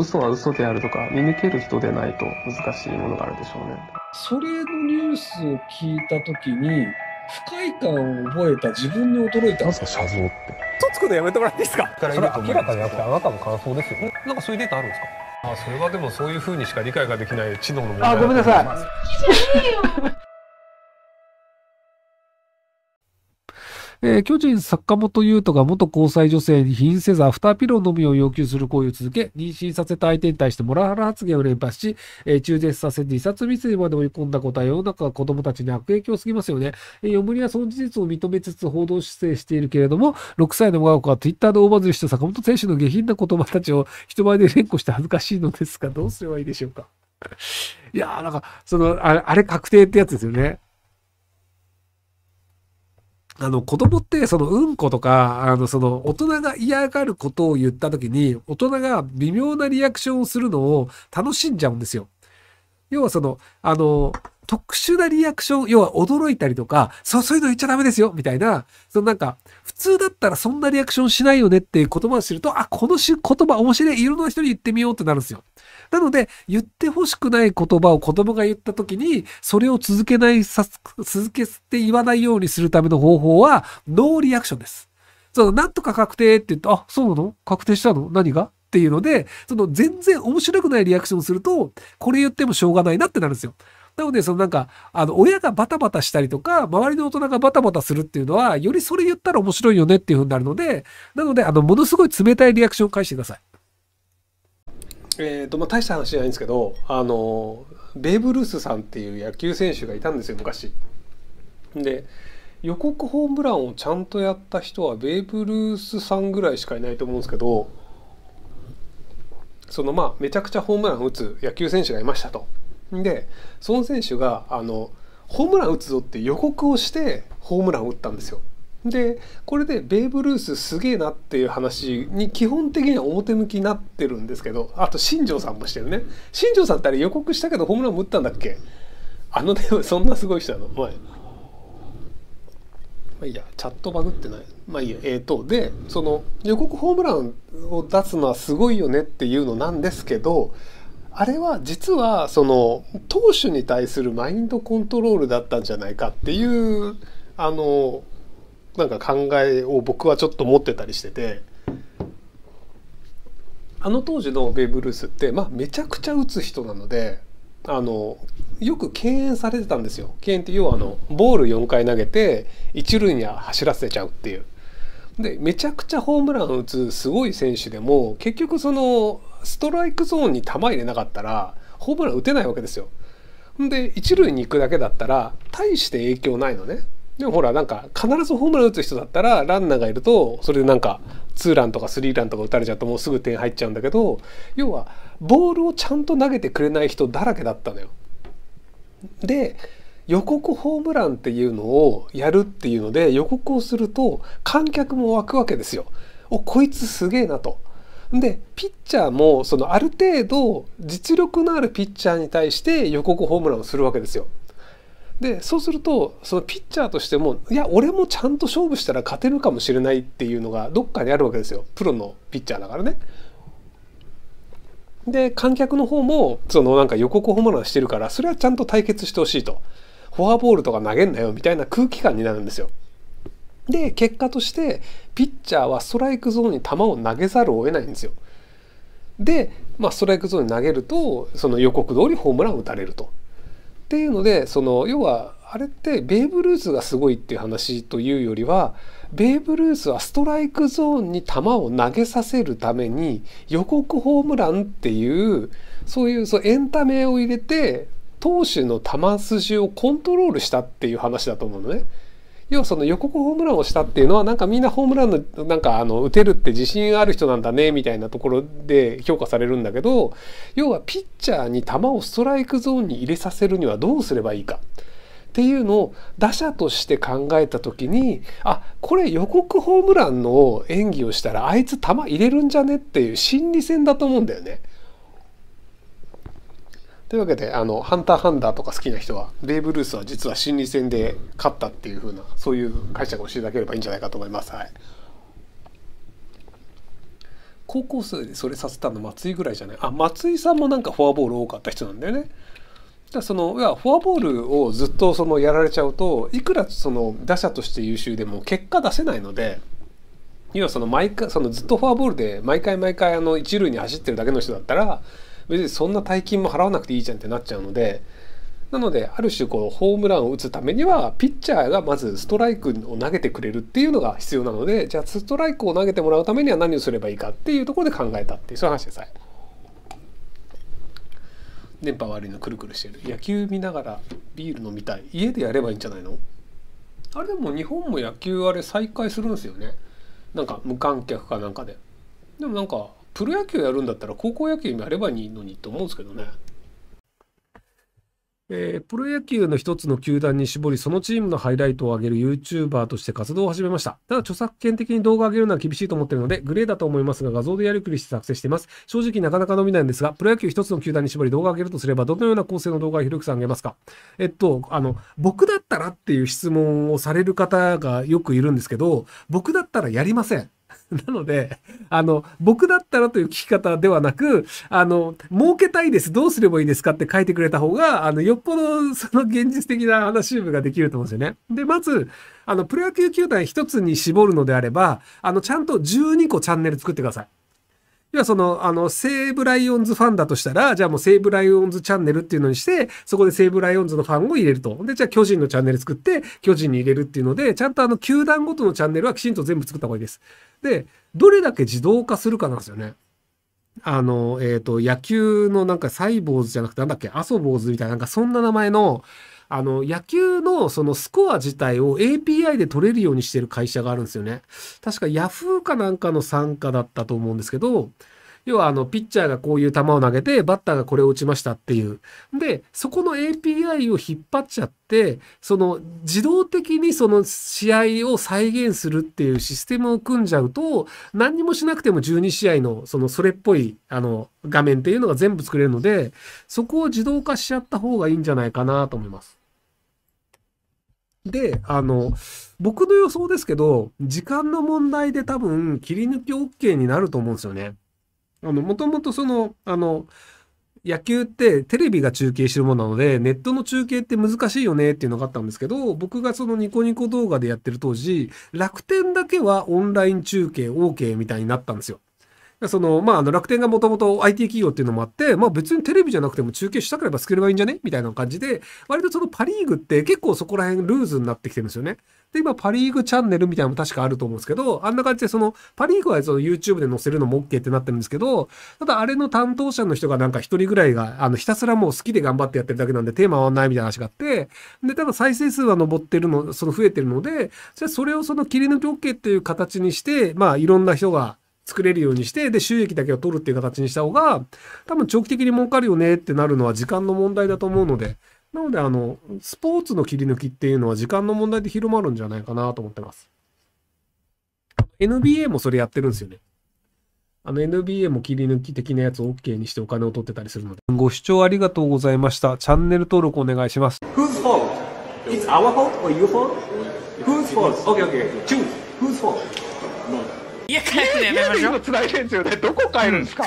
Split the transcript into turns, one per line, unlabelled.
嘘は嘘であるとか見抜ける人でないと難しいものがあるでしょうね。それのニュースを聞いた時に不快感を覚えた自分に驚いたんですか謝像ってとつこのやめてもらっていいですかそれ明らかになくてあなたの感想ですよなんかそういうデータあるんですかあそれはでもそういうふうにしか理解ができない知能の問題あごめんなさいえー、巨人坂本優斗が元交際女性に貧せずアフターピローのみを要求する行為を続け、妊娠させた相手に対してモラハラ発言を連発し、えー、中絶させ自殺未遂まで追い込んだことは世の中は子供たちに悪影響すぎますよね。えー、よむにはその事実を認めつつ報道姿勢しているけれども、6歳の我が子は Twitter で大バズりした坂本選手の下品な言葉たちを人前で連呼して恥ずかしいのですが、どうすればいいでしょうか。いやー、なんか、その、あれ、あれ確定ってやつですよね。あの子供ってそのうんことかあのその大人が嫌がることを言った時に大人が微妙なリアクションをするのを楽しんじゃうんですよ。要はそのあの特殊なリアクション、要は驚いたりとか、そう、そういうの言っちゃダメですよ、みたいな、そのなんか、普通だったらそんなリアクションしないよねっていう言葉を知ると、あ、この言葉面白い、いろんな人に言ってみようってなるんですよ。なので、言ってほしくない言葉を子供が言った時に、それを続けない、さ続けて言わないようにするための方法は、ノーリアクションです。その、なんとか確定って言って、あ、そうなの確定したの何がっていうので、その全然面白くないリアクションをすると、これ言ってもしょうがないなってなるんですよ。なので、そのなんか、あの、親がバタバタしたりとか、周りの大人がバタバタするっていうのは、よりそれ言ったら面白いよねっていうふうになるので、なので、あの、ものすごい冷たいリアクションを返してください。えーとまあ、大した話じゃないんですけどあのベーブ・ルースさんっていう野球選手がいたんですよ昔。で予告ホームランをちゃんとやった人はベーブ・ルースさんぐらいしかいないと思うんですけどそのまあめちゃくちゃホームラン打つ野球選手がいましたと。でその選手があのホームラン打つぞって予告をしてホームランを打ったんですよ。でこれでベーブ・ルースすげえなっていう話に基本的には表向きになってるんですけどあと新庄さんもしてるね新庄さんってあれ予告したけどホームランも打ったんだっけあのねそんなすごい人なの前、まあ、いいやチャットバグってないまあいいやえっ、ー、とでその予告ホームランを出すのはすごいよねっていうのなんですけどあれは実はその投手に対するマインドコントロールだったんじゃないかっていうあのなんか考えを僕はちょっと持ってたりしててあの当時のベーブ・ルースって、まあ、めちゃくちゃ打つ人なのであのよく敬遠されてたんですよ敬遠って要はあのボール4回投げて一塁には走らせちゃうっていう。でめちゃくちゃホームランを打つすごい選手でも結局そのストライクゾーンに球入れなかったらホームラン打てないわけですよ。で一塁に行くだけだったら大して影響ないのね。でもほらなんか必ずホームラン打つ人だったらランナーがいるとそれでなんかツーランとかスリーランとか打たれちゃうともうすぐ点入っちゃうんだけど要はボールをちゃんと投げてくれない人だらけだったのよ。で予告ホームランっていうのをやるっていうので予告をすると観客も湧くわけですよ。おこいつすげえなと。でピッチャーもそのある程度実力のあるピッチャーに対して予告ホームランをするわけですよ。でそうするとそのピッチャーとしてもいや俺もちゃんと勝負したら勝てるかもしれないっていうのがどっかにあるわけですよプロのピッチャーだからね。で観客の方もそのなんか予告ホームランしてるからそれはちゃんと対決してほしいとフォアボールとか投げんなよみたいな空気感になるんですよ。で結果としてピッチャーはストライクゾーンに球を投げざるを得ないんですよ。で、まあ、ストライクゾーンに投げるとその予告通りホームランを打たれると。っていうのでその要はあれってベーブ・ルースがすごいっていう話というよりはベーブ・ルースはストライクゾーンに球を投げさせるために予告ホームランっていうそういうそうエンタメを入れて投手の球筋をコントロールしたっていう話だと思うのね。要はその予告ホームランをしたっていうのはなんかみんなホームランのなんかあの打てるって自信ある人なんだねみたいなところで評価されるんだけど要はピッチャーに球をストライクゾーンに入れさせるにはどうすればいいか。っていうのを打者として考えた時にあこれ予告ホームランの演技をしたらあいつ球入れるんじゃねっていう心理戦だと思うんだよね。というわけであの「ハンターハンダー」とか好きな人はベーブ・ルースは実は心理戦で勝ったっていうふうなそういう解釈をしていただければいいんじゃないかと思います。はい高校生でそれさせたの松井ぐらいじゃないあ松井さんもなんかフォアボール多かった人なんだよね。だそのいやフォアボールをずっとそのやられちゃうといくらその打者として優秀でも結果出せないので要はその毎回そのずっとフォアボールで毎回毎回あの一塁に走ってるだけの人だったら別にそんな大金も払わなくていいじゃんってなっちゃうのでなのである種こうホームランを打つためにはピッチャーがまずストライクを投げてくれるっていうのが必要なのでじゃあストライクを投げてもらうためには何をすればいいかっていうところで考えたっていうそういう話でさえ電波悪いのくるくるしてる野球見ながらビール飲みたい家でやればいいんじゃないのあれでも日本も野球あれ再開するんですよねなんか無観客かなんかででもなんかプロ野球やるんだったら高校野球もやればいいのにと思うんですけどね。えー、プロ野球の一つの球団に絞り、そのチームのハイライトを上げる YouTuber として活動を始めました。ただ著作権的に動画を上げるのは厳しいと思っているので、グレーだと思いますが、画像でやりくりして作成しています。正直なかなか伸びないんですが、プロ野球一つの球団に絞り動画を上げるとすれば、どのような構成の動画を広くさんげますかえっと、あの、僕だったらっていう質問をされる方がよくいるんですけど、僕だったらやりません。なので、あの、僕だったらという聞き方ではなく、あの、儲けたいです、どうすればいいですかって書いてくれた方が、あの、よっぽどその現実的な話部ができると思うんですよね。で、まず、あの、プロ野球球団一つに絞るのであれば、あの、ちゃんと12個チャンネル作ってください。要はその、あの、西武ライオンズファンだとしたら、じゃあもう西武ライオンズチャンネルっていうのにして、そこで西武ライオンズのファンを入れると。で、じゃあ巨人のチャンネル作って、巨人に入れるっていうので、ちゃんとあの、球団ごとのチャンネルはきちんと全部作った方がいいです。で、どれだけ自動化するかなんですよね。あの、えっ、ー、と、野球のなんかサイボーズじゃなくて、なんだっけ、アソボーズみたいな、なんかそんな名前の、あの、野球のそのスコア自体を API で取れるようにしてる会社があるんですよね。確かヤフーかなんかの傘下だったと思うんですけど、要はあの、ピッチャーがこういう球を投げて、バッターがこれを打ちましたっていう。で、そこの API を引っ張っちゃって、その自動的にその試合を再現するっていうシステムを組んじゃうと、何にもしなくても12試合のそのそれっぽいあの画面っていうのが全部作れるので、そこを自動化しちゃった方がいいんじゃないかなと思います。で、あの、僕の予想ですけど、時間の問題で多分切り抜き OK になると思うんですよね。あの、もともとその、あの、野球ってテレビが中継してるものなので、ネットの中継って難しいよねっていうのがあったんですけど、僕がそのニコニコ動画でやってる当時、楽天だけはオンライン中継 OK みたいになったんですよ。その、まあ、あの楽天がもともと IT 企業っていうのもあって、まあ別にテレビじゃなくても中継したければ作ればいいんじゃねみたいな感じで、割とそのパリーグって結構そこら辺ルーズになってきてるんですよね。で、今パリーグチャンネルみたいなのも確かあると思うんですけど、あんな感じでその、パリーグはその YouTube で載せるのも OK ってなってるんですけど、ただあれの担当者の人がなんか一人ぐらいが、あの、ひたすらもう好きで頑張ってやってるだけなんでテーマはないみたいな話があって、で、ただ再生数は上ってるの、その増えてるので、じゃそれをその切り抜き OK っていう形にして、まあいろんな人が、作れるようにして、で、収益だけを取るっていう形にした方が、多分長期的に儲かるよねってなるのは時間の問題だと思うので、なので、あの、スポーツの切り抜きっていうのは時間の問題で広まるんじゃないかなと思ってます。NBA もそれやってるんですよね。あの NBA も切り抜き的なやつを OK にしてお金を取ってたりするので。ご視聴ありがとうございました。チャンネル登録お願いします。Whose fault? It's our fault or your fault? Whose fault? Okay, okay, choose. Whose fault? No. いや帰るのやめましょう。今繋いでるんすよね。どこ帰るんですか、